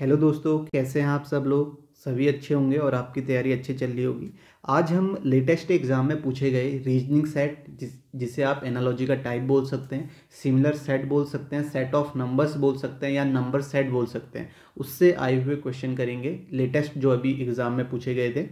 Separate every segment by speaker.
Speaker 1: hello दोस्तों कैसे हैं आप सब लोग सभी अच्छे होंगे और आपकी तैयारी अच्छी चल रही होगी आज हम लेटेस्ट एग्ज़ाम में पूछे गए रीजनिंग सेट जिस जिसे आप एनालॉजी का टाइप बोल सकते हैं सिमिलर सेट बोल सकते हैं सेट ऑफ नंबर्स बोल सकते हैं या नंबर सेट बोल सकते हैं उससे आए हुए क्वेश्चन करेंगे लेटेस्ट जो अभी एग्ज़ाम में पूछे गए थे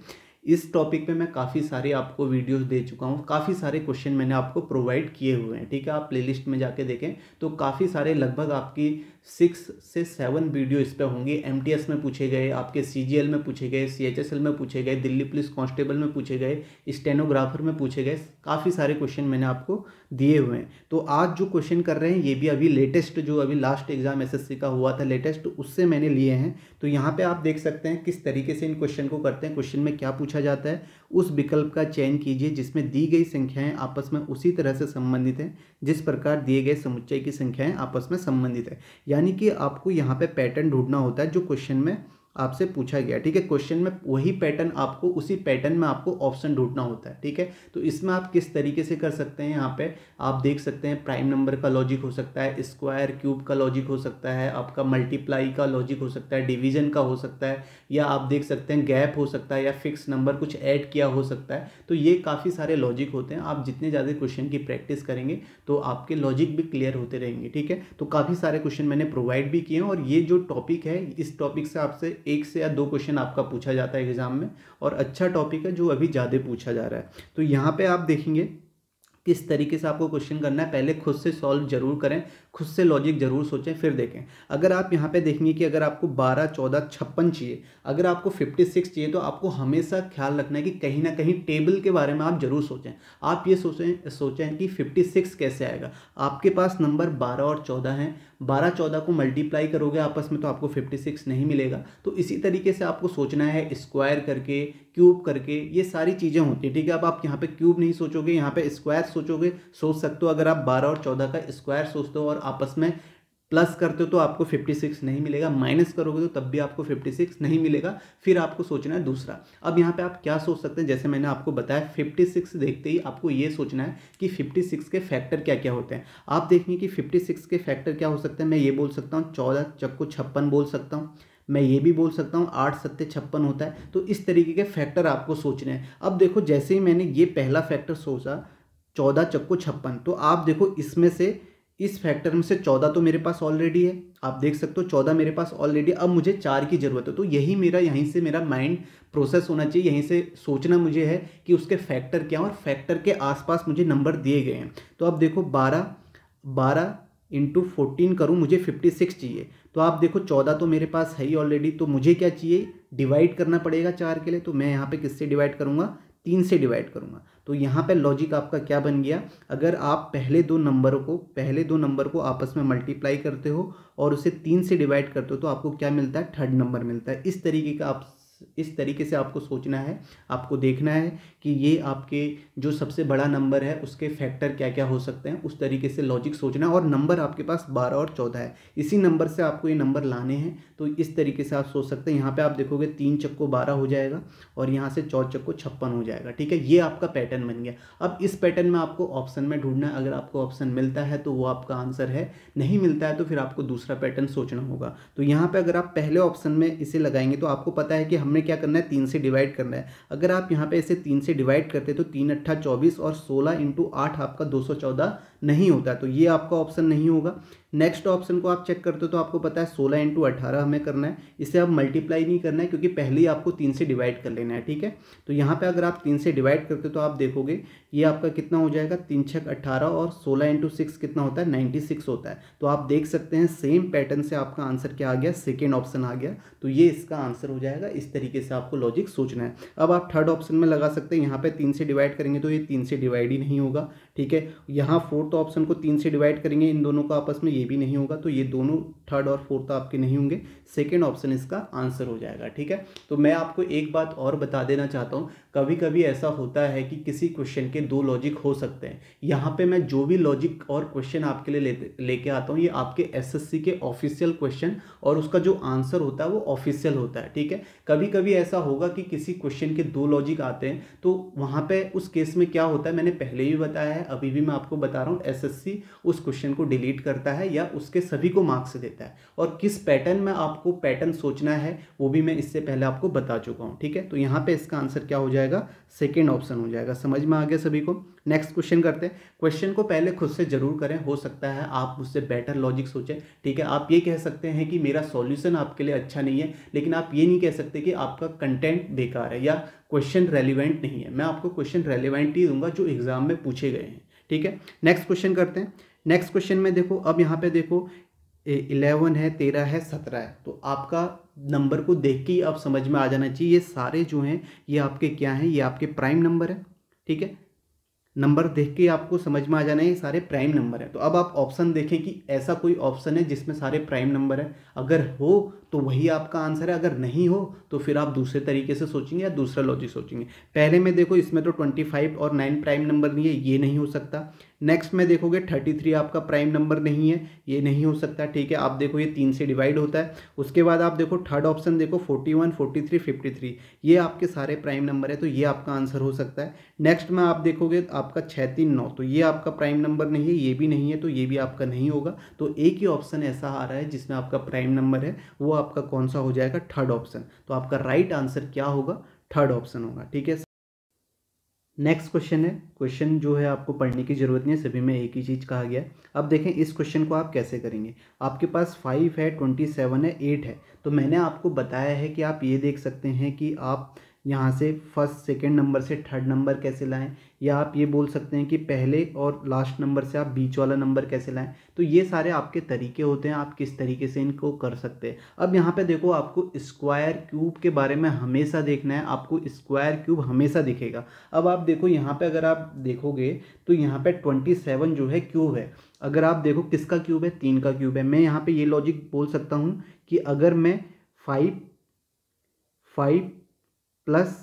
Speaker 1: इस टॉपिक पे मैं काफ़ी सारे आपको वीडियोस दे चुका हूँ काफ़ी सारे क्वेश्चन मैंने आपको प्रोवाइड किए हुए हैं ठीक है आप प्लेलिस्ट में जाके देखें तो काफ़ी सारे लगभग आपकी सिक्स से सेवन वीडियो इस पर होंगे एम में पूछे गए आपके सी में पूछे गए सी में पूछे गए दिल्ली पुलिस कांस्टेबल में पूछे गए स्टेनोग्राफर में पूछे गए काफ़ी सारे क्वेश्चन मैंने आपको दिए हुए हैं तो आज जो क्वेश्चन कर रहे हैं ये भी अभी लेटेस्ट जो अभी लास्ट एग्जाम एसएससी का हुआ था लेटेस्ट उससे मैंने लिए हैं तो यहाँ पर आप देख सकते हैं किस तरीके से इन क्वेश्चन को करते हैं क्वेश्चन में क्या पूछा जाता है उस विकल्प का चयन कीजिए जिसमें दी गई संख्याएं आपस में उसी तरह से संबंधित हैं जिस प्रकार दिए गए समुच्चय की संख्याएँ आपस में संबंधित है यानी कि आपको यहाँ पे पैटर्न ढूंढना होता है जो क्वेश्चन में आपसे पूछा गया ठीक है क्वेश्चन में वही पैटर्न आपको उसी पैटर्न में आपको ऑप्शन ढूंढना होता है ठीक है तो इसमें आप किस तरीके से कर सकते हैं यहाँ पे आप देख सकते हैं प्राइम नंबर का लॉजिक हो सकता है स्क्वायर क्यूब का लॉजिक हो सकता है आपका मल्टीप्लाई का लॉजिक हो सकता है डिवीजन का हो सकता है या आप देख सकते हैं गैप हो सकता है या फिक्स नंबर कुछ ऐड किया हो सकता है तो ये काफ़ी सारे लॉजिक होते हैं आप जितने ज़्यादा क्वेश्चन की प्रैक्टिस करेंगे तो आपके लॉजिक भी क्लियर होते रहेंगे ठीक है तो काफ़ी सारे क्वेश्चन मैंने प्रोवाइड भी किए हैं और ये जो टॉपिक है इस टॉपिक से आपसे एक से या दो क्वेश्चन आपका पूछा जाता है एग्ज़ाम में और अच्छा टॉपिक है जो अभी ज़्यादा पूछा जा रहा है तो यहाँ पर आप देखेंगे किस तरीके से आपको क्वेश्चन करना है पहले खुद से सॉल्व जरूर करें खुद से लॉजिक ज़रूर सोचें फिर देखें अगर आप यहाँ पे देखेंगे कि अगर आपको 12, 14, छप्पन चाहिए अगर आपको 56 चाहिए तो आपको हमेशा ख्याल रखना है कि कहीं ना कहीं टेबल के बारे में आप ज़रूर सोचें आप ये सोचें सोचें कि 56 कैसे आएगा आपके पास नंबर बारह और चौदह हैं बारह चौदह को मल्टीप्लाई करोगे आपस में तो आपको फिफ्टी सिक्स नहीं मिलेगा तो इसी तरीके से आपको सोचना है स्क्वायर करके क्यूब करके ये सारी चीज़ें होती हैं ठीक है अब आप यहाँ पर क्यूब नहीं सोचोगे यहाँ पर स्क्वायर सोचोगे सोच सकते हो अगर आप बारह और चौदह का स्क्वायर सोचते हो और आपस में प्लस करते हो तो आपको 56 नहीं मिलेगा माइनस करोगे तो तब भी आपको 56 नहीं मिलेगा फिर आपको सोचना है दूसरा अब यहाँ पे आप क्या सोच सकते हैं जैसे मैंने आपको बताया 56 देखते ही आपको ये सोचना है कि 56 के फैक्टर क्या क्या होते हैं आप देखेंगे कि 56 के फैक्टर क्या हो सकते हैं मैं ये बोल सकता हूँ चौदह चक्को छप्पन बोल सकता हूँ मैं ये भी बोल सकता हूँ आठ सत्य छप्पन होता है तो इस तरीके के फैक्टर आपको सोचने हैं अब देखो जैसे ही मैंने ये पहला फैक्टर सोचा चौदह चक्को छप्पन तो आप देखो इसमें से इस फैक्टर में से चौदह तो मेरे पास ऑलरेडी है आप देख सकते हो चौदह मेरे पास ऑलरेडी अब मुझे चार की ज़रूरत है तो यही मेरा यहीं से मेरा माइंड प्रोसेस होना चाहिए यहीं से सोचना मुझे है कि उसके फैक्टर क्या और फैक्टर के आसपास मुझे नंबर दिए गए हैं तो आप देखो बारह बारह इंटू फोर्टीन करूँ मुझे फिफ्टी सिक्स चाहिए तो आप देखो चौदह तो मेरे पास है ही ऑलरेडी तो मुझे क्या चाहिए डिवाइड करना पड़ेगा चार के लिए तो मैं यहाँ पे किससे डिवाइड करूँगा तीन से डिवाइड करूँगा तो यहाँ पर लॉजिक आपका क्या बन गया अगर आप पहले दो नंबर को पहले दो नंबर को आपस में मल्टीप्लाई करते हो और उसे तीन से डिवाइड करते हो तो आपको क्या मिलता है थर्ड नंबर मिलता है इस तरीके का आप इस तरीके से आपको सोचना है आपको देखना है कि ये आपके जो सबसे बड़ा नंबर है उसके फैक्टर क्या क्या हो सकते हैं उस तरीके से लॉजिक सोचना है और नंबर आपके पास बारह और चौदह है इसी नंबर से आपको ये नंबर लाने हैं तो इस तरीके से आप सोच सकते हैं यहाँ पर आप देखोगे तीन चक्को बारह हो जाएगा और यहाँ से चौथ चक्को छप्पन हो जाएगा ठीक है ये आपका पैटर्न बन गया अब इस पैटर्न में आपको ऑप्शन में ढूंढना है अगर आपको ऑप्शन मिलता है तो वो आपका आंसर है नहीं मिलता है तो फिर आपको दूसरा पैटर्न सोचना होगा तो यहाँ पर अगर आप पहले ऑप्शन में इसे लगाएंगे तो आपको पता है कि हम हमने क्या करना है तीन से डिवाइड करना है अगर आप यहाँ पे इसे तीन से डिवाइड करते तो तीन अट्ठा चौबीस और सोलह इंटू आठ आपका दो सौ चौदह नहीं होता तो ये आपका ऑप्शन नहीं होगा नेक्स्ट ऑप्शन को आप चेक करते हो तो आपको पता है सोलह इंटू अट्ठारह हमें करना है इसे आप मल्टीप्लाई नहीं करना है क्योंकि पहले ही आपको तीन से डिवाइड कर लेना है ठीक है तो यहाँ पर अगर आप तीन से डिवाइड करते हो तो आप देखोगे ये आपका कितना हो जाएगा तीन छक अट्ठारह और सोलह इंटू सिक्स कितना होता है नाइन्टी सिक्स होता है तो आप देख सकते हैं सेम पैटर्न से आपका आंसर क्या आ गया सेकेंड ऑप्शन आ गया तो ये इसका आंसर हो जाएगा इस तरीके से आपको लॉजिक सोचना है अब आप थर्ड ऑप्शन में लगा सकते हैं यहाँ पर तीन से डिवाइड करेंगे तो ये तीन से डिवाइड ही नहीं होगा ठीक है यहाँ फोर्थ फोर्थ तो ऑप्शन को तीन से डिवाइड करेंगे इन दोनों का आपस में ये भी नहीं होगा तो ये दोनों थर्ड और फोर्थ आपके नहीं होंगे सेकेंड ऑप्शन इसका आंसर हो जाएगा ठीक है तो मैं आपको एक बात और बता देना चाहता हूँ कभी कभी ऐसा होता है कि किसी क्वेश्चन के दो लॉजिक हो सकते हैं यहाँ पे मैं जो भी लॉजिक और क्वेश्चन आपके लिए लेके आता हूँ ये आपके एसएससी के ऑफिशियल क्वेश्चन और उसका जो आंसर होता है वो ऑफिशियल होता है ठीक है कभी कभी ऐसा होगा कि किसी क्वेश्चन के दो लॉजिक आते हैं तो वहाँ पे उस केस में क्या होता है मैंने पहले भी बताया है अभी भी मैं आपको बता रहा हूँ एसएससी उस क्वेश्चन को डिलीट करता है या उसके सभी को मार्क्स देता है और किस पैटर्न में आपको पैटर्न सोचना है वो भी मैं इससे पहले आपको बता चुका हूँ ठीक है तो यहाँ पे इसका आंसर क्या हो जाएगा सेकेंड ऑप्शन हो जाएगा समझ में आ गया सभी को नेक्स्ट क्वेश्चन करते हैं क्वेश्चन को पहले खुद से जरूर करें हो सकता है आप मुझसे बेटर लॉजिक सोचें ठीक है आप ये कह सकते हैं कि मेरा सॉल्यूशन आपके लिए अच्छा नहीं है लेकिन आप ये नहीं कह सकते कि आपका कंटेंट बेकार है या क्वेश्चन रेलिवेंट नहीं है मैं आपको क्वेश्चन रेलिवेंट ही दूंगा जो एग्ज़ाम में पूछे गए हैं ठीक है नेक्स्ट क्वेश्चन करते हैं नेक्स्ट क्वेश्चन में देखो अब यहाँ पे देखो इलेवन है तेरह है सत्रह है तो आपका नंबर को देख के अब समझ में आ जाना चाहिए ये सारे जो हैं ये आपके क्या हैं ये आपके प्राइम नंबर है ठीक है नंबर देख के आपको समझ में आ जाना है ये सारे प्राइम नंबर है तो अब आप ऑप्शन देखें कि ऐसा कोई ऑप्शन है जिसमें सारे प्राइम नंबर है अगर हो तो वही आपका आंसर है अगर नहीं हो तो फिर आप दूसरे तरीके से सोचेंगे या दूसरा लॉजिक सोचेंगे पहले में देखो इसमें तो ट्वेंटी फाइव और नाइन प्राइम नंबर नहीं है ये नहीं हो सकता नेक्स्ट में देखोगे थर्टी थ्री आपका प्राइम नंबर नहीं है ये नहीं हो सकता ठीक है आप देखो ये तीन से डिवाइड होता है उसके बाद आप देखो थर्ड ऑप्शन देखो forty one forty three fifty three ये आपके सारे प्राइम नंबर है तो ये आपका आंसर हो सकता है नेक्स्ट में आप देखोगे आपका छः तीन नौ तो ये आपका प्राइम नंबर नहीं है ये भी नहीं है तो ये भी आपका नहीं होगा तो एक ही ऑप्शन ऐसा आ रहा है जिसमें आपका प्राइम नंबर है वो आपका कौन सा हो जाएगा थर्ड ऑप्शन तो आपका राइट right आंसर क्या होगा थर्ड ऑप्शन होगा ठीक है नेक्स्ट क्वेश्चन है क्वेश्चन जो है आपको पढ़ने की ज़रूरत नहीं है सभी में एक ही चीज़ कहा गया है अब देखें इस क्वेश्चन को आप कैसे करेंगे आपके पास फाइव है ट्वेंटी सेवन है एट है तो मैंने आपको बताया है कि आप ये देख सकते हैं कि आप यहाँ से फर्स्ट सेकेंड नंबर से थर्ड नंबर कैसे लाएँ या आप ये बोल सकते हैं कि पहले और लास्ट नंबर से आप बीच वाला नंबर कैसे लाएँ तो ये सारे आपके तरीके होते हैं आप किस तरीके से इनको कर सकते हैं अब यहाँ पे देखो आपको स्क्वायर क्यूब के बारे में हमेशा देखना है आपको स्क्वायर क्यूब हमेशा दिखेगा अब आप देखो यहाँ पर अगर आप देखोगे तो यहाँ पर ट्वेंटी सेवन जो है क्यूब है अगर आप देखो किसका क्यूब है तीन का क्यूब है मैं यहाँ पर ये लॉजिक बोल सकता हूँ कि अगर मैं फाइव फाइव प्लस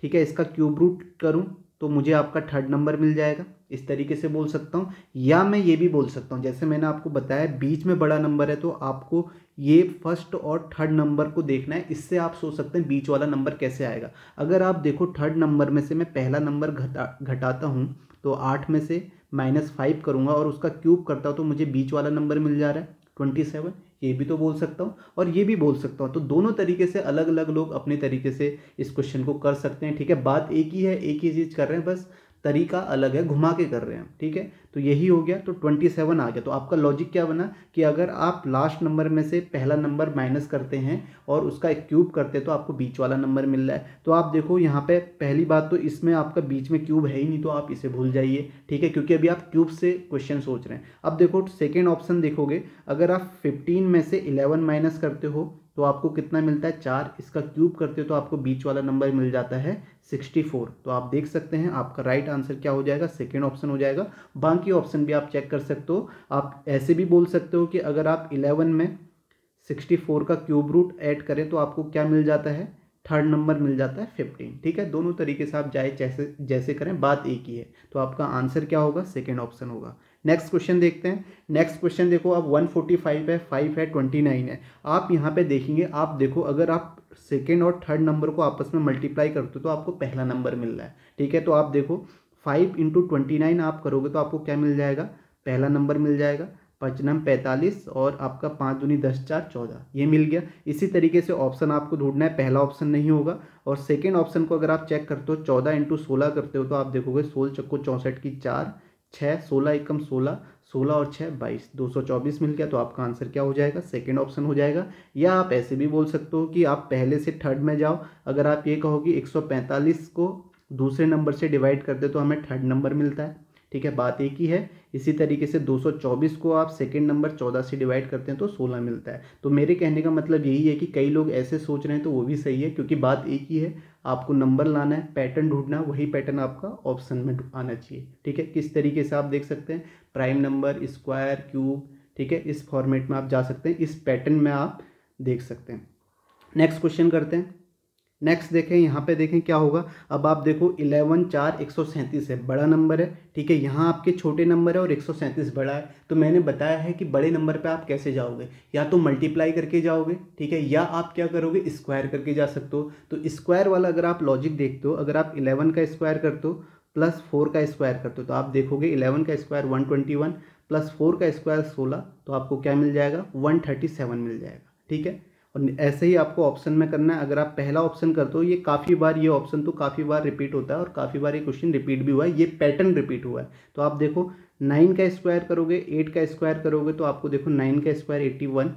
Speaker 1: ठीक है इसका क्यूब रूट करूँ तो मुझे आपका थर्ड नंबर मिल जाएगा इस तरीके से बोल सकता हूँ या मैं ये भी बोल सकता हूँ जैसे मैंने आपको बताया बीच में बड़ा नंबर है तो आपको ये फर्स्ट और थर्ड नंबर को देखना है इससे आप सोच सकते हैं बीच वाला नंबर कैसे आएगा अगर आप देखो थर्ड नंबर में से मैं पहला नंबर घटा घटाता हूँ तो आठ में से माइनस फाइव करूँगा और उसका क्यूब करता हूँ तो मुझे बीच वाला नंबर मिल जा रहा है ट्वेंटी सेवन ये भी तो बोल सकता हूँ और ये भी बोल सकता हूँ तो दोनों तरीके से अलग अलग लोग अपने तरीके से इस क्वेश्चन को कर सकते हैं ठीक है बात एक ही है एक ही चीज़ कर रहे हैं बस तरीका अलग है घुमा के कर रहे हैं ठीक है तो यही हो गया तो ट्वेंटी सेवन आ गया तो आपका लॉजिक क्या बना कि अगर आप लास्ट नंबर में से पहला नंबर माइनस करते हैं और उसका एक क्यूब करते हैं तो आपको बीच वाला नंबर मिल रहा है तो आप देखो यहाँ पे पहली बात तो इसमें आपका बीच में क्यूब है ही नहीं तो आप इसे भूल जाइए ठीक है क्योंकि अभी आप क्यूब से क्वेश्चन सोच रहे हैं अब देखो सेकेंड ऑप्शन देखोगे अगर आप फिफ्टीन में से इलेवन माइनस करते हो तो आपको कितना मिलता है चार इसका क्यूब करते हो तो आपको बीच वाला नंबर मिल जाता है सिक्सटी फोर तो आप देख सकते हैं आपका राइट आंसर क्या हो जाएगा सेकेंड ऑप्शन हो जाएगा बाकी ऑप्शन भी आप चेक कर सकते हो आप ऐसे भी बोल सकते हो कि अगर आप इलेवन में सिक्सटी फोर का क्यूब रूट ऐड करें तो आपको क्या मिल जाता है थर्ड नंबर मिल जाता है फिफ्टीन ठीक है दोनों तरीके से आप जाए जैसे जैसे करें बात एक ही है तो आपका आंसर क्या होगा सेकेंड ऑप्शन होगा नेक्स्ट क्वेश्चन देखते हैं नेक्स्ट क्वेश्चन देखो अब 145 है फाइव है 29 है आप यहाँ पे देखेंगे आप देखो अगर आप सेकेंड और थर्ड नंबर को आपस में मल्टीप्लाई करते हो तो आपको पहला नंबर मिल रहा है ठीक है तो आप देखो फाइव इंटू ट्वेंटी नाइन आप करोगे तो आपको क्या मिल जाएगा पहला नंबर मिल जाएगा पचनम पैंतालीस और आपका पाँच दूनी दस चार चौदह ये मिल गया इसी तरीके से ऑप्शन आपको ढूंढना है पहला ऑप्शन नहीं होगा और सेकेंड ऑप्शन को अगर आप चेक करते हो चौदह इंटू सोलह करते हो तो आप देखोगे सोल चक्को चौंसठ की चार छः सोलह एकम सोलह सोलह और छः बाईस दो सौ चौबीस मिल गया तो आपका आंसर क्या हो जाएगा सेकेंड ऑप्शन हो जाएगा या आप ऐसे भी बोल सकते हो कि आप पहले से थर्ड में जाओ अगर आप ये कहो कि एक सौ पैंतालीस को दूसरे नंबर से डिवाइड करते तो हमें थर्ड नंबर मिलता है ठीक है बात एक ही है इसी तरीके से 224 को आप सेकंड नंबर 14 से डिवाइड करते हैं तो 16 मिलता है तो मेरे कहने का मतलब यही है कि कई लोग ऐसे सोच रहे हैं तो वो भी सही है क्योंकि बात एक ही है आपको नंबर लाना है पैटर्न ढूंढना है वही पैटर्न आपका ऑप्शन में आना चाहिए ठीक है किस तरीके से आप देख सकते हैं प्राइम नंबर स्क्वायर क्यूब ठीक है इस फॉर्मेट में आप जा सकते हैं इस पैटर्न में आप देख सकते हैं नेक्स्ट क्वेश्चन करते हैं नेक्स्ट देखें यहाँ पे देखें क्या होगा अब आप देखो इलेवन चार एक सौ सैंतीस है बड़ा नंबर है ठीक है यहाँ आपके छोटे नंबर है और एक सौ सैंतीस बड़ा है तो मैंने बताया है कि बड़े नंबर पे आप कैसे जाओगे या तो मल्टीप्लाई करके जाओगे ठीक है या आप क्या करोगे स्क्वायर करके जा सकते हो तो स्क्वायर वाला अगर आप लॉजिक देखते हो अगर आप इलेवन का स्क्वायर कर दो प्लस फोर का स्क्वायर करते हो तो आप देखोगे इलेवन का square one twenty one plus four का स्क्वायर सोलह तो आपको क्या मिल जाएगा वन थर्टी सेवन मिल जाएगा ठीक है और ऐसे ही आपको ऑप्शन में करना है अगर आप पहला ऑप्शन करते हो ये काफ़ी बार ये ऑप्शन तो काफ़ी बार रिपीट होता है और काफ़ी बार ये क्वेश्चन रिपीट भी हुआ है ये पैटर्न रिपीट हुआ है तो आप देखो नाइन का स्क्वायर करोगे एट का स्क्वायर करोगे तो आपको देखो नाइन का स्क्वायर एट्टी वन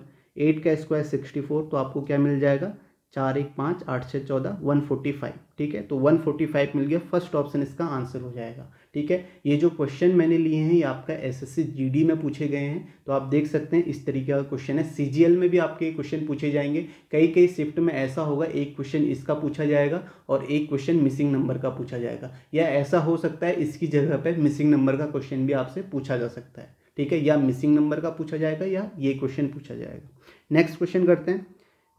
Speaker 1: एट का स्क्वायर सिक्सटी फोर तो आपको क्या मिल जाएगा चार एक पाँच आठ छः चौदह वन फोर्टी फाइव ठीक है तो वन फोर्टी फाइव मिल गया फर्स्ट ऑप्शन इसका आंसर हो जाएगा ठीक है ये जो क्वेश्चन मैंने लिए हैं ये आपका एसएससी जीडी में पूछे गए हैं तो आप देख सकते हैं इस तरीके का क्वेश्चन है सीजीएल में भी आपके क्वेश्चन पूछे जाएंगे कई कई शिफ्ट में ऐसा होगा एक क्वेश्चन इसका पूछा जाएगा और एक क्वेश्चन मिसिंग नंबर का पूछा जाएगा या ऐसा हो सकता है इसकी जगह पर मिसिंग नंबर का क्वेश्चन भी आपसे पूछा जा सकता है ठीक है या मिसिंग नंबर का पूछा जाएगा या ये क्वेश्चन पूछा जाएगा नेक्स्ट क्वेश्चन करते हैं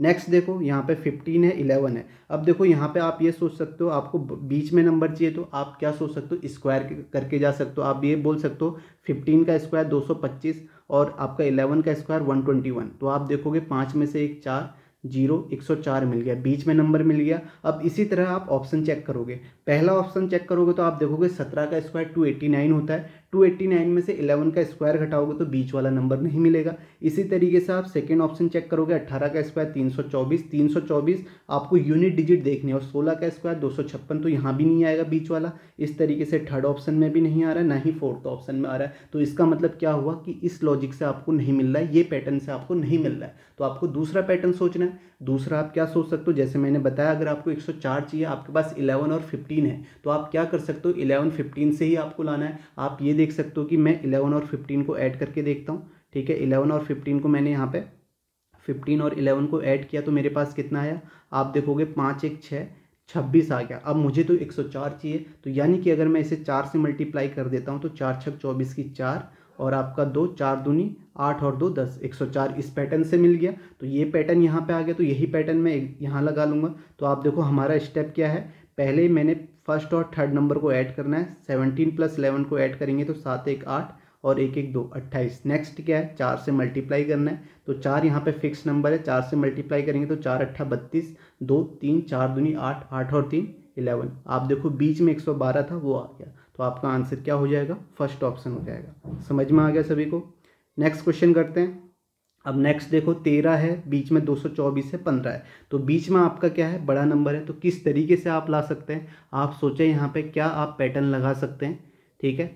Speaker 1: नेक्स्ट देखो यहाँ पे फिफ्टीन है इलेवन है अब देखो यहाँ पे आप ये सोच सकते हो आपको बीच में नंबर चाहिए तो आप क्या सोच सकते हो स्क्वायर करके जा सकते हो आप ये बोल सकते हो फिफ्टीन का स्क्वायर दो सौ पच्चीस और आपका इलेवन का स्क्वायर वन ट्वेंटी वन तो आप देखोगे पाँच में से एक चार जीरो एक सौ चार मिल गया बीच में नंबर मिल गया अब इसी तरह आप ऑप्शन चेक करोगे पहला ऑप्शन चेक करोगे तो आप देखोगे सत्रह का स्क्वायर टू एटी नाइन होता है 289 में से 11 का स्क्वायर घटाओगे तो बीच वाला नंबर नहीं मिलेगा इसी तरीके से आप सेकेंड ऑप्शन चेक करोगे 18 का स्क्वायर 324 324 आपको यूनिट डिजिट देखने और 16 का स्क्वायर दो तो यहाँ भी नहीं आएगा बीच वाला इस तरीके से थर्ड ऑप्शन में भी नहीं आ रहा है ना ही फोर्थ ऑप्शन में आ रहा है तो इसका मतलब क्या हुआ कि इस लॉजिक से आपको नहीं मिल रहा है ये पैटर्न से आपको नहीं मिल रहा है तो आपको दूसरा पैटर्न सोचना है दूसरा आप क्या सोच सकते हो जैसे मैंने बताया अगर आपको 104 चाहिए आपके पास 11 और 15 है तो आप क्या कर सकते हो 11 15 से ही आपको लाना है आप ये देख सकते हो कि मैं 11 और 15 को ऐड करके देखता हूँ ठीक है 11 और 15 को मैंने यहाँ पे 15 और 11 को ऐड किया तो मेरे पास कितना आया आप देखोगे पाँच एक छः छब्बीस आ गया अब मुझे तो एक सौ चार चाहिए तो यानी कि अगर मैं इसे चार से मल्टीप्लाई कर देता हूँ तो चार छः चौबीस की चार और आपका दो चार दूनी आठ और दो दस एक सौ चार इस पैटर्न से मिल गया तो ये पैटर्न यहाँ पे आ गया तो यही पैटर्न मैं यहाँ लगा लूँगा तो आप देखो हमारा स्टेप क्या है पहले मैंने फर्स्ट और थर्ड नंबर को ऐड करना है सेवनटीन प्लस इलेवन को ऐड करेंगे तो सात एक आठ और एक एक दो अट्ठाईस नेक्स्ट क्या है चार से मल्टीप्लाई करना है तो चार यहाँ पे फिक्स नंबर है चार से मल्टीप्लाई करेंगे तो चार अट्ठा बत्तीस दो तीन चार दूनी आठ आठ और तीन इलेवन आप देखो बीच में एक सौ बारह था वो आ गया तो आपका आंसर क्या हो जाएगा फर्स्ट ऑप्शन हो जाएगा समझ में आ गया सभी को नेक्स्ट क्वेश्चन करते हैं अब नेक्स्ट देखो तेरह है बीच में दो सौ चौबीस है पंद्रह है तो बीच में आपका क्या है बड़ा नंबर है तो किस तरीके से आप ला सकते हैं आप सोचें यहाँ पे क्या आप पैटर्न लगा सकते हैं ठीक है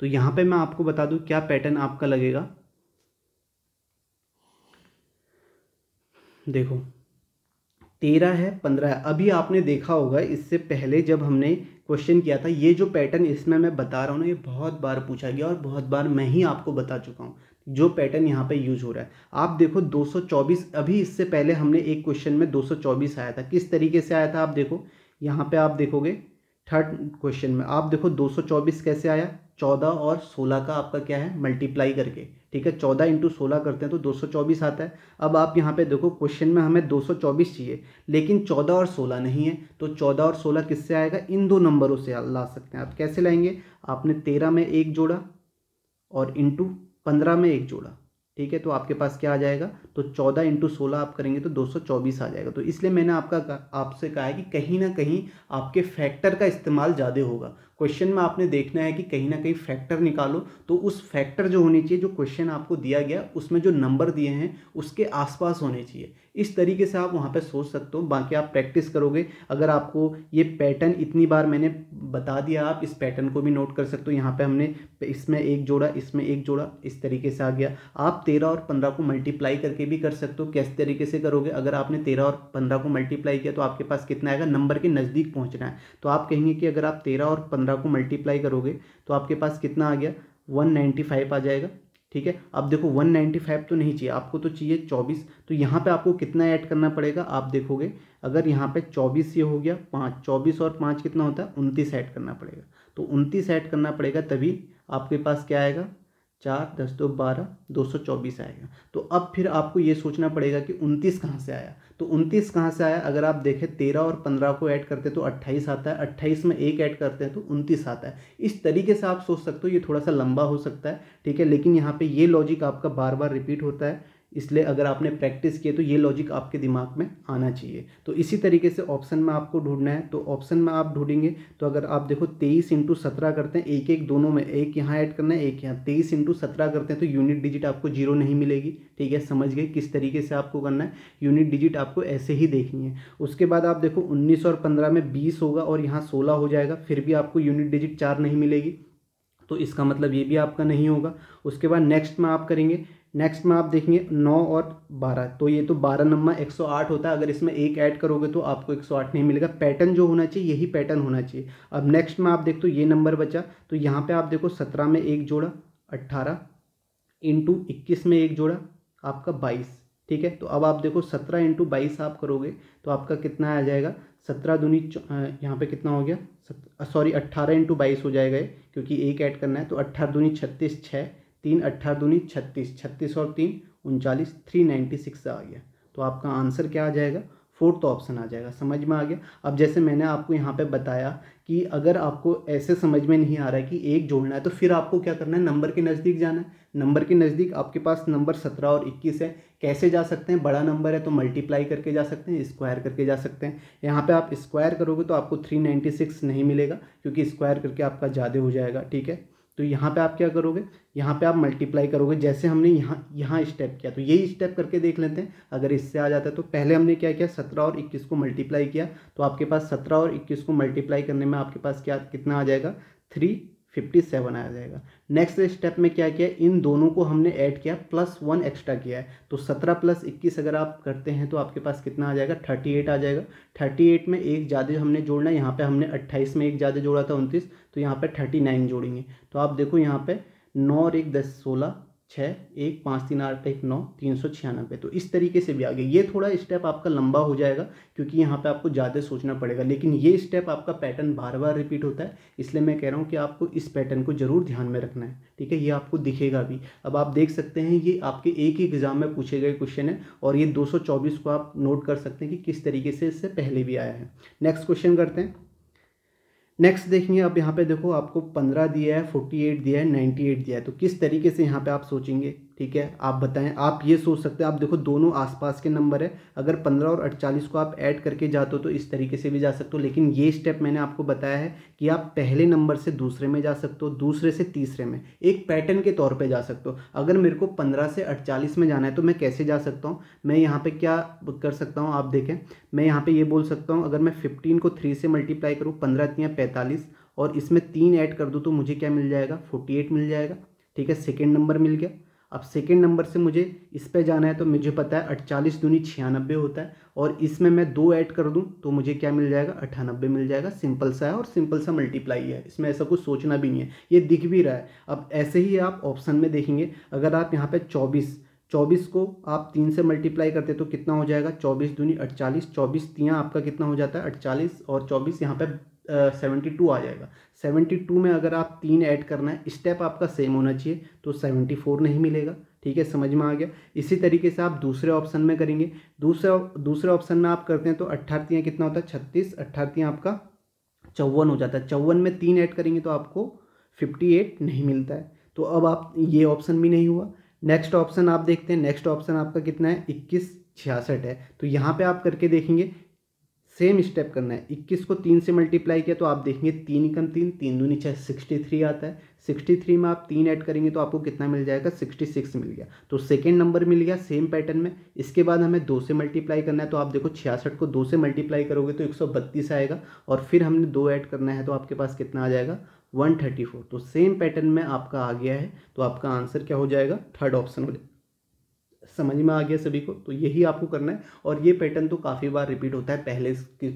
Speaker 1: तो यहाँ पे मैं आपको बता दूँ क्या पैटर्न आपका लगेगा देखो तेरह है पंद्रह है अभी आपने देखा होगा इससे पहले जब हमने क्वेश्चन किया था ये जो पैटर्न इसमें मैं बता रहा हूँ ना ये बहुत बार पूछा गया और बहुत बार मैं ही आपको बता चुका हूँ जो पैटर्न यहाँ पे यूज हो रहा है आप देखो 224 अभी इससे पहले हमने एक क्वेश्चन में 224 आया था किस तरीके से आया था आप देखो यहाँ पे आप देखोगे थर्ड क्वेश्चन में आप देखो 224 कैसे आया 14 और 16 का आपका क्या है मल्टीप्लाई करके ठीक है चौदह इंटू सोलह करते हैं तो दो सौ चौबीस आता है अब आप यहाँ पे देखो क्वेश्चन में हमें दो सौ चौबीस चाहिए लेकिन चौदह और सोलह नहीं है तो चौदह और सोलह किससे आएगा इन दो नंबरों से ला सकते हैं आप कैसे लाएंगे आपने तेरह में एक जोड़ा और इंटू पंद्रह में एक जोड़ा ठीक है तो आपके पास क्या आ जाएगा तो चौदह इंटू सोलह आप करेंगे तो दो सौ चौबीस आ जाएगा तो इसलिए मैंने आपका आपसे कहा है कि कहीं ना कहीं आपके फैक्टर का इस्तेमाल ज़्यादा होगा क्वेश्चन में आपने देखना है कि कहीं ना कहीं फैक्टर निकालो तो उस फैक्टर जो होने चाहिए जो क्वेश्चन आपको दिया गया उसमें जो नंबर दिए हैं उसके आसपास होने चाहिए इस तरीके से आप वहाँ पे सोच सकते हो बाकी आप प्रैक्टिस करोगे अगर आपको ये पैटर्न इतनी बार मैंने बता दिया आप इस पैटर्न को भी नोट कर सकते हो यहाँ पर हमने इसमें एक जोड़ा इसमें एक जोड़ा इस तरीके से आ गया आप तेरह और पंद्रह को मल्टीप्लाई करके भी कर सकते हो किस तरीके से करोगे अगर आपने तेरह और पंद्रह को मल्टीप्लाई किया तो आपके पास कितना आएगा नंबर के नज़दीक पहुँचना है तो आप कहेंगे कि अगर आप तेरह और पंद्रह को मल्टीप्लाई करोगे तो आपके पास कितना आ गया वन नाइन्टी फाइव आ जाएगा ठीक है अब देखो वन नाइन्टी फाइव तो नहीं चाहिए आपको तो चाहिए चौबीस तो यहाँ पे आपको कितना ऐड करना पड़ेगा आप देखोगे अगर यहाँ पे चौबीस ये हो गया पाँच चौबीस और पाँच कितना होता है उनतीस ऐड करना पड़ेगा तो उनतीस ऐड करना पड़ेगा तभी आपके पास क्या आएगा चार दस दो बारह दो सौ चौबीस आएगा तो अब फिर आपको ये सोचना पड़ेगा कि उनतीस कहाँ से आया तो उनतीस कहाँ से आया अगर आप देखें तेरह और पंद्रह को ऐड करते तो अट्ठाईस आता है अट्ठाईस में एक ऐड करते हैं तो उनतीस आता है इस तरीके से आप सोच सकते हो ये थोड़ा सा लंबा हो सकता है ठीक है लेकिन यहाँ पे ये लॉजिक आपका बार बार रिपीट होता है इसलिए अगर आपने प्रैक्टिस किए तो ये लॉजिक आपके दिमाग में आना चाहिए तो इसी तरीके से ऑप्शन में आपको ढूंढना है तो ऑप्शन में आप ढूंढेंगे तो अगर आप देखो तेईस इंटू सत्रह करते हैं एक एक दोनों में एक यहाँ ऐड करना है एक यहाँ तेईस इंटू सत्रह करते हैं तो यूनिट डिजिट आपको जीरो नहीं मिलेगी ठीक है समझ गए किस तरीके से आपको करना है यूनिट डिजिट आपको ऐसे ही देखनी है उसके बाद आप देखो उन्नीस और पंद्रह में बीस होगा और यहाँ सोलह हो जाएगा फिर भी आपको यूनिट डिजिट चार नहीं मिलेगी तो इसका मतलब ये भी आपका नहीं होगा उसके बाद नेक्स्ट में आप करेंगे नेक्स्ट में आप देखेंगे नौ और बारह तो ये तो बारह नंबर एक सौ आठ होता है अगर इसमें एक ऐड करोगे तो आपको एक सौ आठ नहीं मिलेगा पैटर्न जो होना चाहिए यही पैटर्न होना चाहिए अब नेक्स्ट में आप देखते हो ये नंबर बचा तो यहाँ पे आप देखो सत्रह में एक जोड़ा अट्ठारह इंटू इक्कीस में एक जोड़ा आपका बाईस ठीक है तो अब आप देखो सत्रह इंटू बाईस आप करोगे तो आपका कितना आ जाएगा सत्रह दूनी यहाँ पर कितना हो गया सॉरी अट्ठारह इंटू बाईस हो जाएगा क्योंकि एक ऐड करना है तो अट्ठारह दूनी छत्तीस छः तीन अट्ठा दूनी छत्तीस छत्तीस और तीन उनचालीस थ्री नाइन्टी सिक्स आ गया तो आपका आंसर क्या आ जाएगा फोर्थ ऑप्शन आ जाएगा समझ में आ गया अब जैसे मैंने आपको यहाँ पे बताया कि अगर आपको ऐसे समझ में नहीं आ रहा है कि एक जोड़ना है तो फिर आपको क्या करना है नंबर के नज़दीक जाना है नंबर के नज़दीक आपके पास नंबर सत्रह और इक्कीस है कैसे जा सकते हैं बड़ा नंबर है तो मल्टीप्लाई करके जा सकते हैं स्क्वायर करके जा सकते हैं यहाँ पे आप स्क्वायर करोगे तो आपको थ्री नाइन्टी सिक्स नहीं मिलेगा क्योंकि स्क्वायर करके आपका ज़्यादा हो जाएगा ठीक है तो यहाँ पे आप क्या करोगे यहाँ पे आप मल्टीप्लाई करोगे जैसे हमने यहाँ यहाँ स्टेप किया तो यही स्टेप करके देख लेते हैं अगर इससे आ जाता है तो पहले हमने क्या किया सत्रह और इक्कीस को मल्टीप्लाई किया तो आपके पास सत्रह और इक्कीस को मल्टीप्लाई करने में आपके पास क्या कितना आ जाएगा थ्री फिफ्टी सेवन आ जाएगा नेक्स्ट स्टेप में क्या किया इन दोनों को हमने ऐड किया प्लस वन एक्स्ट्रा किया है तो सत्रह प्लस इक्कीस अगर आप करते हैं तो आपके पास कितना आ जाएगा थर्टी एट आ जाएगा थर्टी एट में एक ज़्यादा हमने जोड़ना है यहाँ पे हमने अट्ठाईस में एक ज़्यादा जोड़ा था उनतीस तो यहाँ पे थर्टी नाइन जोड़ेंगे तो आप देखो यहाँ पर नौ और एक दस सोलह छः एक पाँच तीन आठ एक नौ तीन सौ छियानबे तो इस तरीके से भी आ गया ये थोड़ा स्टेप आपका लंबा हो जाएगा क्योंकि यहाँ पे आपको ज़्यादा सोचना पड़ेगा लेकिन ये स्टेप आपका पैटर्न बार बार रिपीट होता है इसलिए मैं कह रहा हूँ कि आपको इस पैटर्न को ज़रूर ध्यान में रखना है ठीक है ये आपको दिखेगा भी अब आप देख सकते हैं ये आपके एक ही एग्ज़ाम में पूछे गए क्वेश्चन है और ये दो को आप नोट कर सकते हैं कि किस तरीके से इससे पहले भी आया है नेक्स्ट क्वेश्चन करते हैं नेक्स्ट देखेंगे अब यहाँ पे देखो आपको पंद्रह दिया है फोर्टी एट दिया है नाइन्टी एट दिया है तो किस तरीके से यहाँ पे आप सोचेंगे ठीक है आप बताएं आप ये सोच सकते हैं आप देखो दोनों आसपास के नंबर है अगर पंद्रह और अड़चालीस को आप ऐड करके जाते हो तो इस तरीके से भी जा सकते हो लेकिन ये स्टेप मैंने आपको बताया है कि आप पहले नंबर से दूसरे में जा सकते हो दूसरे से तीसरे में एक पैटर्न के तौर पर जा सकते हो अगर मेरे को पंद्रह से अड़चालीस में जाना है तो मैं कैसे जा सकता हूँ मैं यहाँ पर क्या कर सकता हूँ आप देखें मैं यहाँ पर ये बोल सकता हूँ अगर मैं फिफ्टीन को थ्री से मल्टीप्लाई करूँ पंद्रह तियाँ पैंतालीस और इसमें तीन ऐड कर दूँ तो मुझे क्या मिल जाएगा फोर्टी एट मिल जाएगा ठीक है सेकेंड नंबर मिल गया अब सेकेंड नंबर से मुझे इस पर जाना है तो मुझे पता है अट्ठालीस दूनी छियानबे होता है और इसमें मैं दो ऐड कर दूं तो मुझे क्या मिल जाएगा अठानबे मिल जाएगा सिंपल सा है और सिंपल सा मल्टीप्लाई है इसमें ऐसा कुछ सोचना भी नहीं है ये दिख भी रहा है अब ऐसे ही आप ऑप्शन में देखेंगे अगर आप यहाँ पर चौबीस चौबीस को आप तीन से मल्टीप्लाई करते तो कितना हो जाएगा चौबीस दूनी अट्ठालीस चौबीस तियाँ आपका कितना हो जाता है अट्ठालीस और चौबीस यहाँ पर सेवेंटी टू आ जाएगा सेवेंटी टू में अगर आप तीन ऐड करना है स्टेप आपका सेम होना चाहिए तो सेवेंटी फोर नहीं मिलेगा ठीक है समझ में आ गया इसी तरीके से आप दूसरे ऑप्शन में करेंगे दूसरे दूसरे ऑप्शन में आप करते हैं तो अट्ठारतियाँ कितना होता है छत्तीस अट्ठारतियाँ आपका चौवन हो जाता है चौवन में तीन ऐड करेंगे तो आपको फिफ्टी एट नहीं मिलता है तो अब आप ये ऑप्शन भी नहीं हुआ नेक्स्ट ऑप्शन आप देखते हैं नेक्स्ट ऑप्शन आपका कितना है इक्कीस छियासठ है तो यहाँ पे आप करके देखेंगे सेम स्टेप करना है इक्कीस को तीन से मल्टीप्लाई किया तो आप देखेंगे तीन कम तीन तीन दो नीचे सिक्सटी थ्री आता है सिक्सटी थ्री में आप तीन ऐड करेंगे तो आपको कितना मिल जाएगा सिक्सटी सिक्स मिल गया तो सेकेंड नंबर मिल गया सेम पैटर्न में इसके बाद हमें दो से मल्टीप्लाई करना है तो आप देखो छियासठ को दो से मल्टीप्लाई करोगे तो एक सौ बत्तीस आएगा और फिर हमने दो ऐड करना है तो आपके पास कितना आ जाएगा वन थर्टी फोर तो सेम पैटर्न में आपका आ गया है तो आपका आंसर क्या हो जाएगा थर्ड ऑप्शन हो जाएगा समझ में आ गया सभी को तो यही आपको करना है और ये पैटर्न तो काफ़ी बार रिपीट होता है पहले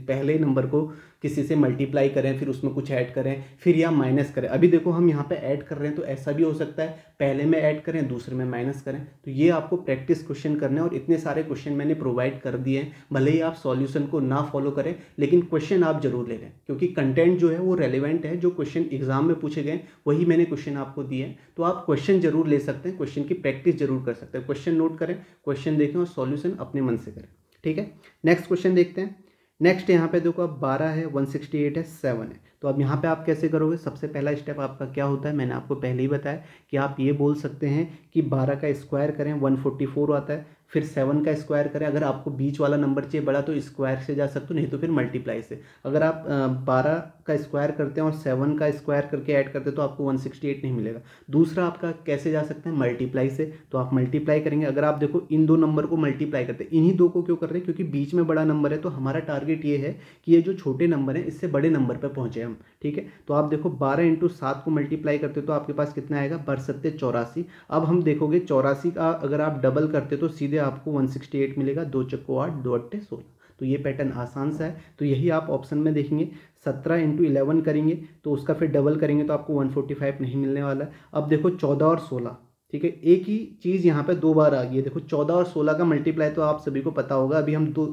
Speaker 1: पहले नंबर को किसी से मल्टीप्लाई करें फिर उसमें कुछ ऐड करें फिर या माइनस करें अभी देखो हम यहाँ पे ऐड कर रहे हैं तो ऐसा भी हो सकता है पहले में ऐड करें दूसरे में माइनस करें तो ये आपको प्रैक्टिस क्वेश्चन करने और इतने सारे क्वेश्चन मैंने प्रोवाइड कर दिए हैं भले ही आप सॉल्यूशन को ना फॉलो करें लेकिन क्वेश्चन आप जरूर ले लें क्योंकि कंटेंट जो है वो रेलिवेंट है जो क्वेश्चन एग्जाम में पूछे गए वही मैंने क्वेश्चन आपको दिए तो आप क्वेश्चन जरूर ले सकते हैं क्वेश्चन की प्रैक्टिस जरूर कर सकते हैं क्वेश्चन नोट करें क्वेश्चन देखें और सॉल्यूशन अपने मन से करें ठीक है नेक्स्ट क्वेश्चन देखते हैं नेक्स्ट यहाँ पे देखो अब 12 है 168 है 7 है तो अब यहाँ पे आप कैसे करोगे सबसे पहला स्टेप आपका क्या होता है मैंने आपको पहले ही बताया कि आप ये बोल सकते हैं कि 12 का स्क्वायर करें 144 आता है फिर सेवन का स्क्वायर करें अगर आपको बीच वाला नंबर चाहिए बड़ा तो स्क्वायर से जा सकते हो नहीं तो फिर मल्टीप्लाई से अगर आप बारह का स्क्वायर करते हैं और सेवन का स्क्वायर करके ऐड करते हैं तो आपको वन सिक्सटी एट नहीं मिलेगा दूसरा आपका कैसे जा सकते हैं मल्टीप्लाई से तो आप मल्टीप्लाई करेंगे अगर आप देखो इन दो नंबर को मल्टीप्लाई करते हैं इन्हीं दो को क्यों कर रहे हैं क्योंकि बीच में बड़ा नंबर है तो हमारा टारगेट ये है कि ये जो छोटे नंबर हैं इससे बड़े नंबर पर पहुँचे हम ठीक है तो आप देखो बारह इंटू सात को मल्टीप्लाई करते तो आपके पास कितना आएगा सकते चौरासी अब हम देखोगे चौरासी का अगर आप डबल करते तो सीधे सीधे आपको 168 मिलेगा दो चक्को आठ दो अट्ठे सोलह तो ये पैटर्न आसान सा है तो यही आप ऑप्शन में देखेंगे सत्रह इंटू इलेवन करेंगे तो उसका फिर डबल करेंगे तो आपको वन फोर्टी फाइव नहीं मिलने वाला है अब देखो चौदह और सोलह ठीक है एक ही चीज़ यहाँ पे दो बार आ गई है देखो चौदह और सोलह का मल्टीप्लाई तो आप सभी को पता होगा अभी हम दो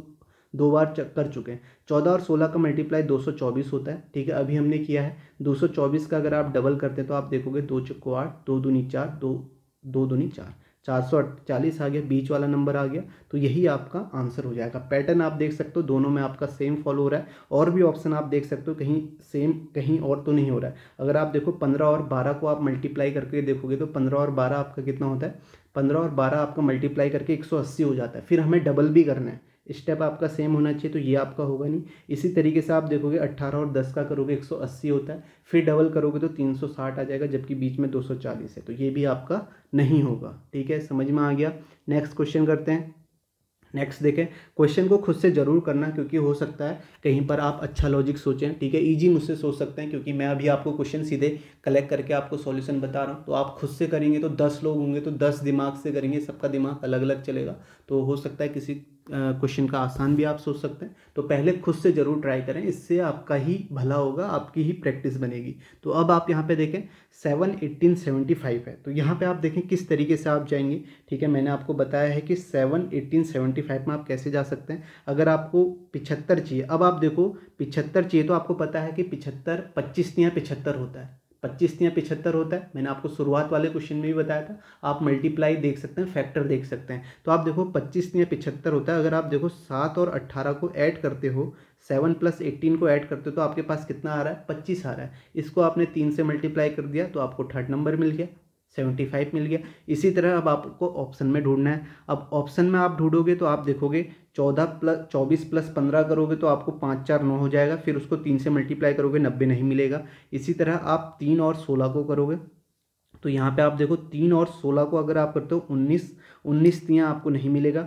Speaker 1: दो बार कर चुके हैं चौदह और सोलह का मल्टीप्लाई दो सौ चौबीस होता है ठीक है अभी हमने किया है दो सौ चौबीस का अगर आप डबल करते हैं तो आप देखोगे दो चक्को आठ दो दूनी चार दो दो दूनी चार चार सौ अड़तालीस आ गया बीच वाला नंबर आ गया तो यही आपका आंसर हो जाएगा पैटर्न आप देख सकते हो दोनों में आपका सेम फॉलो हो रहा है और भी ऑप्शन आप देख सकते हो कहीं सेम कहीं और तो नहीं हो रहा है अगर आप देखो पंद्रह और बारह को आप मल्टीप्लाई करके देखोगे तो पंद्रह और बारह आपका कितना होता है पंद्रह और बारह आपका मल्टीप्लाई करके एक सौ अस्सी हो जाता है फिर हमें डबल भी करना है स्टेप आपका सेम होना चाहिए तो ये आपका होगा नहीं इसी तरीके से आप देखोगे 18 और 10 का करोगे 180 होता है फिर डबल करोगे तो 360 आ जाएगा जबकि बीच में 240 है तो ये भी आपका नहीं होगा ठीक है समझ में आ गया नेक्स्ट क्वेश्चन करते हैं नेक्स्ट देखें क्वेश्चन को खुद से ज़रूर करना क्योंकि हो सकता है कहीं पर आप अच्छा लॉजिक सोचें ठीक है इजी मुझसे सोच सकते हैं क्योंकि मैं अभी आपको क्वेश्चन सीधे कलेक्ट करके आपको सॉल्यूशन बता रहा हूँ तो आप खुद से करेंगे तो दस लोग होंगे तो दस दिमाग से करेंगे सबका दिमाग अलग अलग चलेगा तो हो सकता है किसी क्वेश्चन का आसान भी आप सोच सकते हैं तो पहले खुद से ज़रूर ट्राई करें इससे आपका ही भला होगा आपकी ही प्रैक्टिस बनेगी तो अब आप यहाँ पे देखें सेवन एट्टीन सेवेंटी फाइव है तो यहाँ पे आप देखें किस तरीके से आप जाएंगे ठीक है मैंने आपको बताया है कि सेवन एट्टीन सेवेंटी फाइव में आप कैसे जा सकते हैं अगर आपको पिछहत्तर चाहिए अब आप देखो पिछहत्तर चाहिए तो आपको पता है कि पिछहत्तर पच्चीस या पिछहत्तर होता है पच्चीस या पिछहत्तर होता है मैंने आपको शुरुआत वाले क्वेश्चन में भी बताया था आप मल्टीप्लाई देख सकते हैं फैक्टर देख सकते हैं तो आप देखो पच्चीस या पिछहत्तर होता है अगर आप देखो सात और अट्ठारह को ऐड करते हो सेवन प्लस एट्टीन को ऐड करते हो तो आपके पास कितना आ रहा है पच्चीस आ रहा है इसको आपने तीन से मल्टीप्लाई कर दिया तो आपको थर्ड नंबर मिल गया सेवेंटी फाइव मिल गया इसी तरह अब आपको ऑप्शन में ढूंढना है अब ऑप्शन में आप ढूंढोगे तो आप देखोगे चौदह प्लस चौबीस प्लस पंद्रह करोगे तो आपको पाँच चार नौ हो जाएगा फिर उसको तीन से मल्टीप्लाई करोगे नब्बे नहीं मिलेगा इसी तरह आप तीन और सोलह को करोगे तो यहाँ पे आप देखो तीन और सोलह को अगर आप करते हो उन्नीस उन्नीस तियाँ आपको नहीं मिलेगा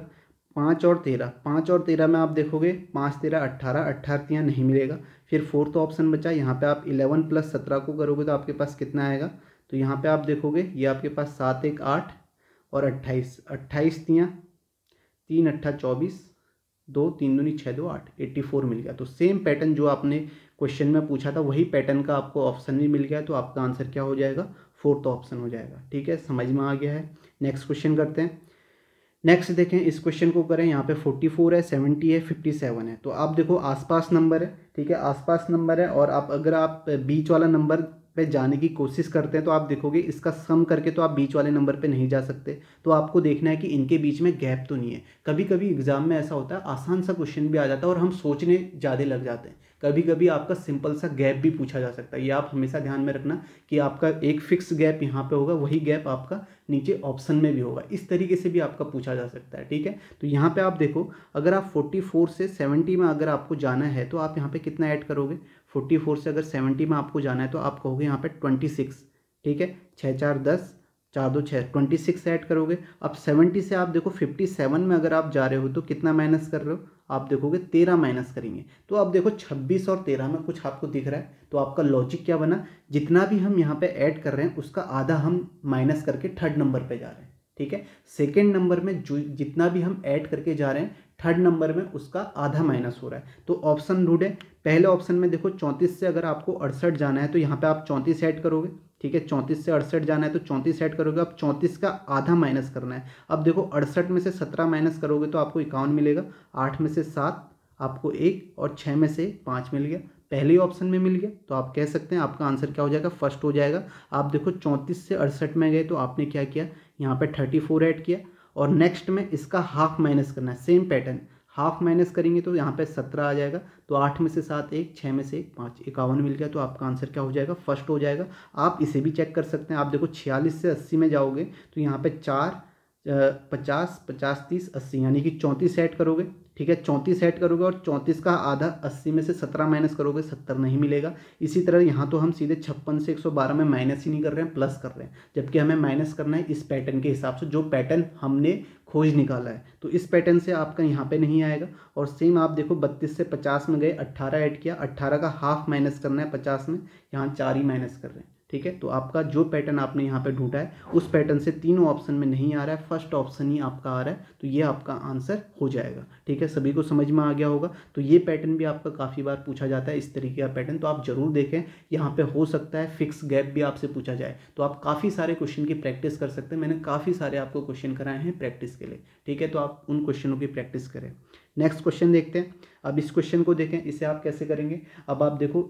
Speaker 1: पाँच और तेरह पाँच और तेरह में आप देखोगे पाँच तेरह अट्ठारह अट्ठारह तियाँ नहीं मिलेगा फिर फोर्थ ऑप्शन बचा यहाँ पर आप इलेवन प्लस सत्रह को करोगे तो आपके पास कितना आएगा तो यहाँ पर आप देखोगे ये आपके पास सात एक आठ और अट्ठाईस अट्ठाईस तियाँ तीन अट्ठा चौबीस दो तीन दूनी छः दो आठ एट्टी फोर मिल गया तो सेम पैटर्न जो आपने क्वेश्चन में पूछा था वही पैटर्न का आपको ऑप्शन भी मिल गया तो आपका आंसर क्या हो जाएगा फोर्थ ऑप्शन हो जाएगा ठीक है समझ में आ गया है नेक्स्ट क्वेश्चन करते हैं नेक्स्ट देखें इस क्वेश्चन को करें यहाँ पे फोर्टी फोर है सेवेंटी है फिफ्टी सेवन है तो आप देखो आसपास नंबर है ठीक है आसपास नंबर है और आप अगर आप बीच वाला नंबर पे जाने की कोशिश करते हैं तो आप देखोगे इसका सम करके तो आप बीच वाले नंबर पे नहीं जा सकते तो आपको देखना है कि इनके बीच में गैप तो नहीं है कभी कभी एग्जाम में ऐसा होता है आसान सा क्वेश्चन भी आ जाता है और हम सोचने ज़्यादा लग जाते हैं कभी कभी आपका सिंपल सा गैप भी पूछा जा सकता है ये आप हमेशा ध्यान में रखना कि आपका एक फिक्स गैप यहाँ पर होगा वही गैप आपका नीचे ऑप्शन में भी होगा इस तरीके से भी आपका पूछा जा सकता है ठीक है तो यहाँ पे आप देखो अगर आप 44 से 70 में अगर आपको जाना है तो आप यहाँ पे कितना ऐड करोगे 44 से अगर 70 में आपको जाना है तो आप कहोगे यहाँ पे 26 ठीक है छः चार दस चार दो छः ट्वेंटी सिक्स ऐड करोगे अब सेवेंटी से आप देखो फिफ्टी सेवन में अगर आप जा रहे हो तो कितना माइनस कर रहे हो आप देखोगे तेरह माइनस करेंगे तो आप देखो छब्बीस और तेरह में कुछ आपको दिख रहा है तो आपका लॉजिक क्या बना जितना भी हम यहाँ पे ऐड कर रहे हैं उसका आधा हम माइनस करके थर्ड नंबर पे जा रहे हैं ठीक है सेकेंड नंबर में जो जितना भी हम ऐड करके जा रहे हैं थर्ड नंबर में उसका आधा माइनस हो रहा है तो ऑप्शन ढूंढे पहले ऑप्शन में देखो चौंतीस से अगर आपको अड़सठ जाना है तो यहाँ पर आप चौंतीस ऐड करोगे ठीक है चौंतीस से अड़सठ जाना है तो चौंतीस ऐड करोगे अब चौंतीस का आधा माइनस करना है अब देखो अड़सठ में से सत्रह माइनस करोगे तो आपको इक्यावन मिलेगा आठ में से सात आपको एक और छः में से पाँच मिल गया पहले ऑप्शन में मिल गया तो आप कह सकते हैं आपका आंसर क्या हो जाएगा फर्स्ट हो जाएगा आप देखो चौंतीस से अड़सठ में गए तो आपने क्या किया यहाँ पर थर्टी फोर ऐड किया और नेक्स्ट में इसका हाफ माइनस करना है सेम पैटर्न हाफ माइनस करेंगे तो यहाँ पे सत्रह आ जाएगा तो आठ में से सात एक छः में से एक पाँच इक्यावन मिल गया तो आपका आंसर क्या हो जाएगा फर्स्ट हो जाएगा आप इसे भी चेक कर सकते हैं आप देखो छियालीस से अस्सी में जाओगे तो यहाँ पे चार पचास पचास तीस अस्सी यानी कि चौंतीस सेट करोगे ठीक है चौंतीस ऐड करोगे और चौंतीस का आधा अस्सी में से सत्रह माइनस करोगे सत्तर नहीं मिलेगा इसी तरह यहाँ तो हम सीधे छप्पन से एक सौ बारह में माइनस ही नहीं कर रहे हैं प्लस कर रहे हैं जबकि हमें माइनस करना है इस पैटर्न के हिसाब से जो पैटर्न हमने खोज निकाला है तो इस पैटर्न से आपका यहाँ पे नहीं आएगा और सेम आप देखो बत्तीस से पचास में गए अट्ठारह ऐड किया अट्ठारह का हाफ माइनस करना है पचास में यहाँ चार ही माइनस कर रहे हैं ठीक है तो आपका जो पैटर्न आपने यहाँ पे ढूंढा है उस पैटर्न से तीनों ऑप्शन में नहीं आ रहा है फर्स्ट ऑप्शन ही आपका आ रहा है तो ये आपका आंसर हो जाएगा ठीक है सभी को समझ में आ गया होगा तो ये पैटर्न भी आपका काफ़ी बार पूछा जाता है इस तरीके का पैटर्न तो आप ज़रूर देखें यहाँ पर हो सकता है फिक्स गैप भी आपसे पूछा जाए तो आप काफ़ी सारे क्वेश्चन की प्रैक्टिस कर सकते हैं मैंने काफ़ी सारे आपको क्वेश्चन कराए हैं प्रैक्टिस के लिए ठीक है तो आप उन क्वेश्चनों की प्रैक्टिस करें नेक्स्ट क्वेश्चन देखते हैं अब इस क्वेश्चन को देखें इसे आप कैसे करेंगे अब आप देखो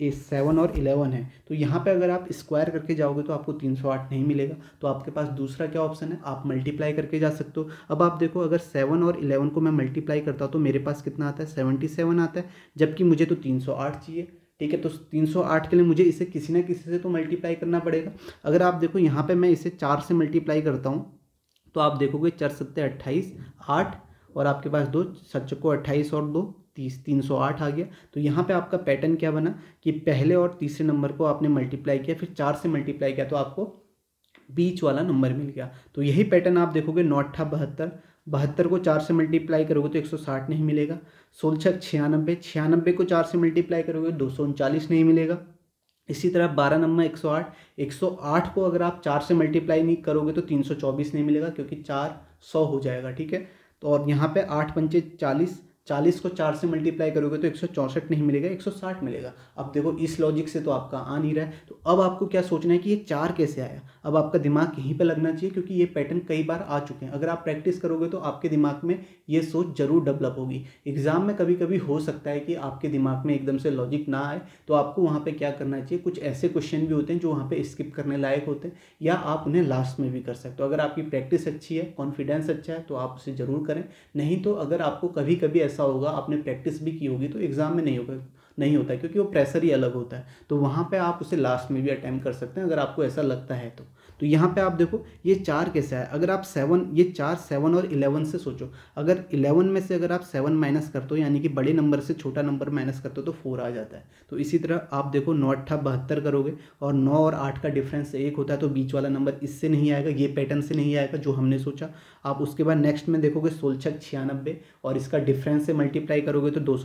Speaker 1: ये सेवन और इलेवन है तो यहाँ पे अगर आप स्क्वायर करके जाओगे तो आपको तीन सौ आठ नहीं मिलेगा तो आपके पास दूसरा क्या ऑप्शन है आप मल्टीप्लाई करके जा सकते हो अब आप देखो अगर सेवन और इलेवन को मैं मल्टीप्लाई करता हूँ तो मेरे पास कितना आता है सेवेंटी सेवन आता है जबकि मुझे तो तीन सौ आठ चाहिए ठीक है तो 308 के लिए मुझे इसे किसी ना किसी से तो मल्टीप्लाई करना पड़ेगा अगर आप देखो यहाँ पे मैं इसे चार से मल्टीप्लाई करता हूँ तो आप देखोगे चार सत्ते अट्ठाईस आठ और आपके पास दो सच को अट्ठाईस और दो तीस तीन सौ आठ आ गया तो यहाँ पे आपका पैटर्न क्या बना कि पहले और तीसरे नंबर को आपने मल्टीप्लाई किया फिर चार से मल्टीप्लाई किया तो आपको बीच वाला नंबर मिल गया तो यही पैटर्न आप देखोगे नौ अट्ठा बहत्तर बहत्तर को चार से मल्टीप्लाई करोगे तो एक सौ साठ नहीं मिलेगा सोलह छियानबे छियानबे को चार से मल्टीप्लाई करोगे दो सौ उनचालीस नहीं मिलेगा इसी तरह बारह नंबर एक सौ आठ एक सौ आठ को अगर आप चार से मल्टीप्लाई नहीं करोगे तो तीन सौ चौबीस नहीं मिलेगा क्योंकि चार सौ हो जाएगा ठीक है तो और यहाँ पे आठ पंचे चालीस चालीस को चार से मल्टीप्लाई करोगे तो एक सौ नहीं मिलेगा एक सौ साठ मिलेगा अब देखो इस लॉजिक से तो आपका आ नहीं रहा है तो अब आपको क्या सोचना है कि ये चार कैसे आया अब आपका दिमाग यहीं पे लगना चाहिए क्योंकि ये पैटर्न कई बार आ चुके हैं अगर आप प्रैक्टिस करोगे तो आपके दिमाग में ये सोच जरूर डेवलप होगी एग्ज़ाम में कभी कभी हो सकता है कि आपके दिमाग में एकदम से लॉजिक ना आए तो आपको वहाँ पर क्या करना चाहिए कुछ ऐसे क्वेश्चन भी होते हैं जो वहाँ पर स्किप करने लायक होते हैं या आप उन्हें लास्ट में भी कर सकते हो अगर आपकी प्रैक्टिस अच्छी है कॉन्फिडेंस अच्छा है तो आप उसे ज़रूर करें नहीं तो अगर आपको कभी कभी ऐसा होगा आपने प्रैक्टिस भी की होगी तो एग्ज़ाम में नहीं होगा नहीं होता है क्योंकि वो प्रेशर ही अलग होता है तो वहाँ पे आप उसे लास्ट में भी अटैम्प्ट कर सकते हैं अगर आपको ऐसा लगता है तो तो यहाँ पे आप देखो ये चार कैसे है अगर आप सेवन ये चार सेवन और इलेवन से सोचो अगर इलेवन में से अगर आप सेवन माइनस करते हो यानी कि बड़े नंबर से छोटा नंबर माइनस करते हो तो फोर आ जाता है तो इसी तरह आप देखो नौ अट्ठा बहत्तर करोगे और नौ और आठ का डिफरेंस एक होता है तो बीच वाला नंबर इससे नहीं आएगा ये पैटर्न से नहीं आएगा जो हमने सोचा आप उसके बाद नेक्स्ट में देखोगे सोलछक छियानबे और इसका डिफरेंस से मल्टीप्लाई करोगे तो दो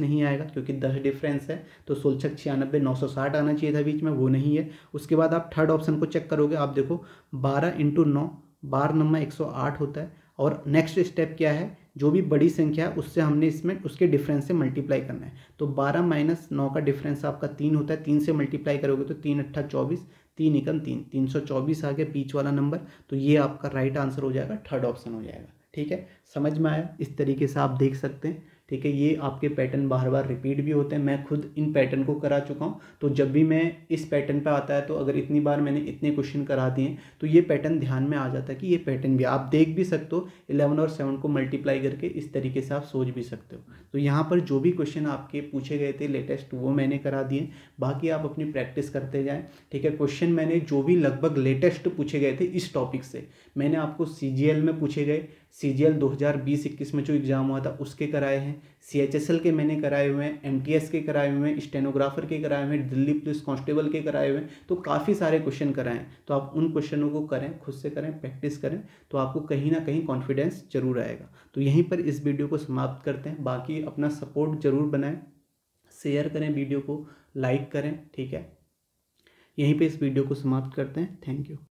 Speaker 1: नहीं आएगा क्योंकि दस डिफरेंस है तो सोलछक छियानबे नौ आना चाहिए था बीच में वो नहीं है उसके बाद आप थर्ड ऑप्शन को चेक करोगे आप देखो बारह इंटू नौ बार नंबर एक होता है और नेक्स्ट स्टेप क्या है जो भी बड़ी संख्या है उससे हमने इसमें उसके डिफरेंस से मल्टीप्लाई करना है तो बारह माइनस नौ का डिफरेंस आपका तीन होता है तीन से मल्टीप्लाई करोगे तो तीन अट्ठा चौबीस तीन एकम तीन तीन सौ चौबीस आ गया बीच वाला नंबर तो ये आपका राइट आंसर हो जाएगा थर्ड ऑप्शन हो जाएगा ठीक है समझ में आया इस तरीके से आप देख सकते हैं ठीक है ये आपके पैटर्न बार बार रिपीट भी होते हैं मैं खुद इन पैटर्न को करा चुका हूँ तो जब भी मैं इस पैटर्न पे आता है तो अगर इतनी बार मैंने इतने क्वेश्चन करा दिए तो ये पैटर्न ध्यान में आ जाता है कि ये पैटर्न भी आप देख भी सकते हो इलेवन और सेवन को मल्टीप्लाई करके इस तरीके से आप सोच भी सकते हो तो यहाँ पर जो भी क्वेश्चन आपके पूछे गए थे लेटेस्ट वो मैंने करा दिए बाकी आप अपनी प्रैक्टिस करते जाएँ ठीक है क्वेश्चन मैंने जो भी लगभग लेटेस्ट पूछे गए थे इस टॉपिक से मैंने आपको सी में पूछे गए सी जी एल दो हज़ार बीस इक्कीस में जो एग्ज़ाम हुआ था उसके कराए हैं सी एच एस एल के मैंने कराए हुए हैं एम टी एस के कराए हुए हैं स्टेनोग्राफर के कराए हुए हैं दिल्ली पुलिस कांस्टेबल के कराए हुए हैं तो काफ़ी सारे क्वेश्चन कराए हैं तो आप उन क्वेश्चनों को करें खुद से करें प्रैक्टिस करें तो आपको कहीं ना कहीं कॉन्फिडेंस जरूर आएगा तो यहीं पर इस वीडियो को समाप्त करते हैं बाकी अपना सपोर्ट जरूर बनाएं शेयर करें वीडियो को लाइक करें ठीक है यहीं पर इस वीडियो को समाप्त करते हैं थैंक यू